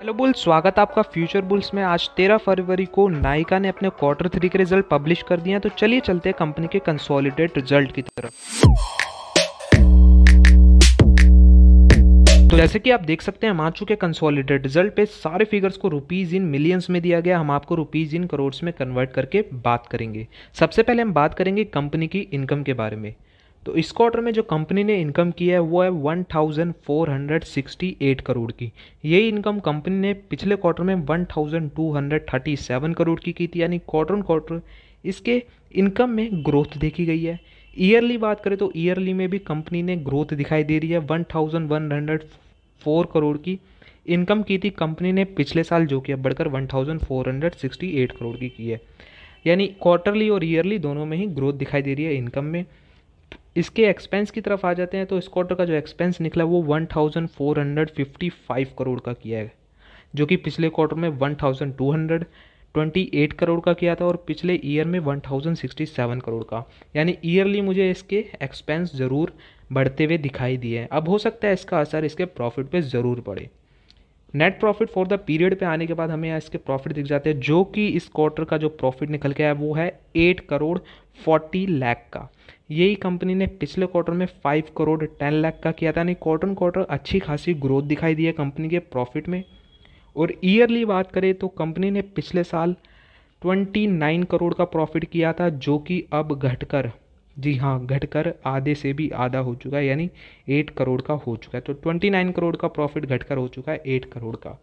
hello bull स्वागत है आपका फ्यूचर बुल्स में आज 13 फरवरी को नायका ने अपने क्वार्टर थ्री के रिजल्ट पब्लिश कर दिए हैं तो चलिए चलते हैं कंपनी के कंसोलिडेट रिजल्ट की तरफ तो जैसे कि आप देख सकते हैं हम आ चुके कंसोलिडेट रिजल्ट पे सारे फिगर्स को रुपीज़ इन मिलियंस में दिया गया हम आपको रुपीज़ इन करोड़ में कन्वर्ट करके बात करेंगे सबसे पहले हम बात करेंगे कंपनी की इनकम के बारे में तो इस क्वार्टर में जो कंपनी ने इनकम किया है वो है 1468 करोड़ की यही इनकम कंपनी ने पिछले क्वार्टर में 1237 करोड़ की की थी यानी क्वार्टर ऑन क्वार्टर इसके इनकम में ग्रोथ देखी गई है ईयरली बात करें तो ईयरली में भी कंपनी ने ग्रोथ दिखाई दे रही है 1104 करोड़ की इनकम की थी कंपनी ने पिछले साल जो किया बढ़कर 1468 करोड़ की की है यानी क्वार्टरली और ईयरली दोनों में ही ग्रोथ दिखाई दे रही है इनकम में इसके एक्सपेंस की तरफ आ जाते हैं तो इस क्वार्टर का जो एक्सपेंस निकला वो 1455 करोड़ का किया है जो कि पिछले क्वार्टर में 1228 करोड़ का किया था और पिछले ईयर में 1067 करोड़ का यानी ईयरली मुझे इसके एक्सपेंस ज़रूर बढ़ते हुए दिखाई दिए हैं अब हो सकता है इसका असर इसके प्रॉफिट पर ज़रूर पड़े net profit for the period पे आने के बाद हमें यहाँ इसके प्रॉफिट दिख जाते हैं जो कि इस क्वार्टर का जो प्रॉफिट निकल के आया वो है एट करोड़ फोर्टी लैख का यही कंपनी ने पिछले क्वार्टर में फाइव करोड़ टेन लाख का किया था यानी क्वार्टर क्वार्टर अच्छी खासी ग्रोथ दिखाई दी है कंपनी के प्रॉफिट में और ईयरली बात करें तो कंपनी ने पिछले साल ट्वेंटी नाइन करोड़ का प्रॉफिट किया था जो कि अब घटकर जी हाँ घटकर आधे से भी आधा हो चुका है यानी एट करोड़ का हो चुका है तो ट्वेंटी नाइन करोड़ का प्रॉफिट घटकर हो चुका है एट करोड़ का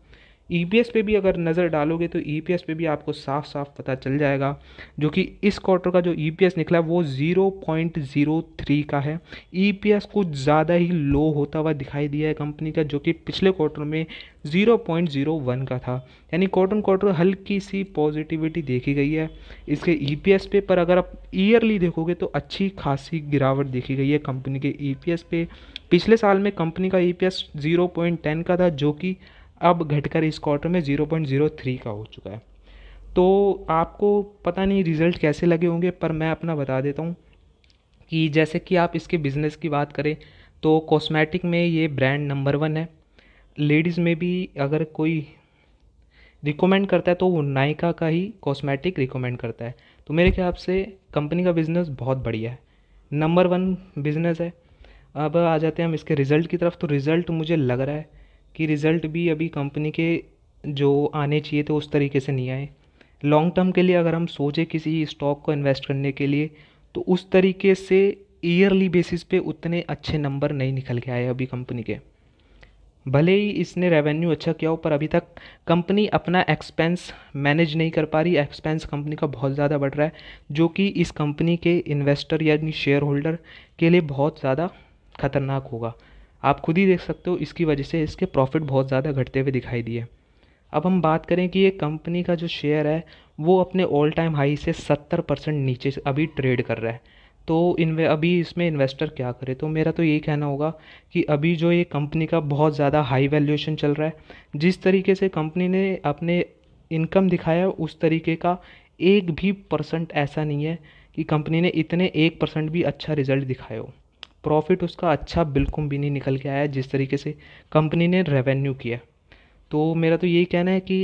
ई e पे भी अगर नज़र डालोगे तो ई e पे भी आपको साफ साफ पता चल जाएगा जो कि इस क्वार्टर का जो ई e निकला वो ज़ीरो पॉइंट ज़ीरो थ्री का है ई कुछ ज़्यादा ही लो होता हुआ दिखाई दिया है कंपनी का जो कि पिछले क्वार्टर में ज़ीरो पॉइंट ज़ीरो वन का था यानी क्वार्टर क्वार्टर हल्की सी पॉजिटिविटी देखी गई है इसके ई पे पर अगर आप ईयरली देखोगे तो अच्छी खासी गिरावट देखी गई है कंपनी के ई पे पिछले साल में कंपनी का E P S zero point ten का था जो कि अब घटकर इस क्वार्टर में ज़ीरो पॉइंट ज़ीरो थ्री का हो चुका है तो आपको पता नहीं रिज़ल्ट कैसे लगे होंगे पर मैं अपना बता देता हूँ कि जैसे कि आप इसके बिज़नेस की बात करें तो कॉस्मेटिक में ये ब्रांड नंबर वन है लेडीज़ में भी अगर कोई रिकमेंड करता है तो वो नायका का ही कॉस्मेटिक रिकमेंड करता है तो मेरे ख्याल से कंपनी का बिज़नेस बहुत बढ़िया है नंबर वन बिज़नेस है अब आ जाते हैं हम इसके रिज़ल्ट की तरफ तो रिज़ल्ट मुझे लग रहा है कि रिज़ल्ट भी अभी कंपनी के जो आने चाहिए थे उस तरीके से नहीं आए लॉन्ग टर्म के लिए अगर हम सोचे किसी स्टॉक को इन्वेस्ट करने के लिए तो उस तरीके से ईयरली बेसिस पे उतने अच्छे नंबर नहीं निकल के आए अभी कंपनी के भले ही इसने रेवेन्यू अच्छा किया हो पर अभी तक कंपनी अपना एक्सपेंस मैनेज नहीं कर पा रही एक्सपेंस कंपनी का बहुत ज़्यादा बढ़ रहा है जो कि इस कंपनी के इन्वेस्टर यानी शेयर होल्डर के लिए बहुत ज़्यादा खतरनाक होगा आप खुद ही देख सकते हो इसकी वजह से इसके प्रॉफिट बहुत ज़्यादा घटते हुए दिखाई दिए अब हम बात करें कि ये कंपनी का जो शेयर है वो अपने ऑल टाइम हाई से सत्तर परसेंट नीचे अभी ट्रेड कर रहा है तो इन अभी इसमें इन्वेस्टर क्या करे तो मेरा तो यही कहना होगा कि अभी जो ये कंपनी का बहुत ज़्यादा हाई वैल्यूएशन चल रहा है जिस तरीके से कंपनी ने अपने इनकम दिखाया उस तरीके का एक भी परसेंट ऐसा नहीं है कि कंपनी ने इतने एक परसेंट भी अच्छा रिजल्ट दिखाया हो प्रॉफिट उसका अच्छा बिल्कुल भी नहीं निकल के आया जिस तरीके से कंपनी ने रेवेन्यू किया तो मेरा तो यही कहना है कि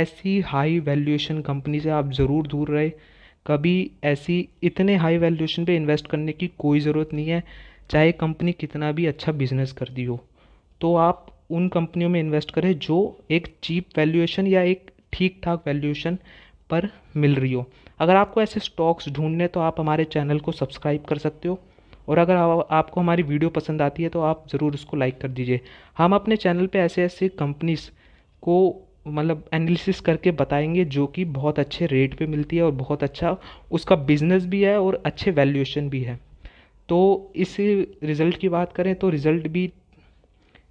ऐसी हाई वैल्यूएशन कंपनी से आप ज़रूर दूर रहे कभी ऐसी इतने हाई वैल्यूएशन पे इन्वेस्ट करने की कोई ज़रूरत नहीं है चाहे कंपनी कितना भी अच्छा बिजनेस कर दी हो तो आप उन कंपनियों में इन्वेस्ट करें जो एक चीप वैल्यूएशन या एक ठीक ठाक वैल्यूएशन पर मिल रही हो अगर आपको ऐसे स्टॉक्स ढूंढने तो आप हमारे चैनल को सब्सक्राइब कर सकते हो और अगर आपको हमारी वीडियो पसंद आती है तो आप ज़रूर उसको लाइक कर दीजिए हम अपने चैनल पे ऐसे ऐसे कंपनीज़ को मतलब एनालिसिस करके बताएंगे जो कि बहुत अच्छे रेट पे मिलती है और बहुत अच्छा उसका बिजनेस भी है और अच्छे वैल्यूएशन भी है तो इस रिज़ल्ट की बात करें तो रिज़ल्ट भी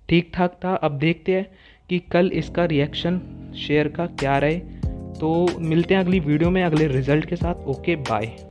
ठीक ठाक था अब देखते हैं कि कल इसका रिएक्शन शेयर का क्या रहे तो मिलते हैं अगली वीडियो में अगले रिज़ल्ट के साथ ओके बाय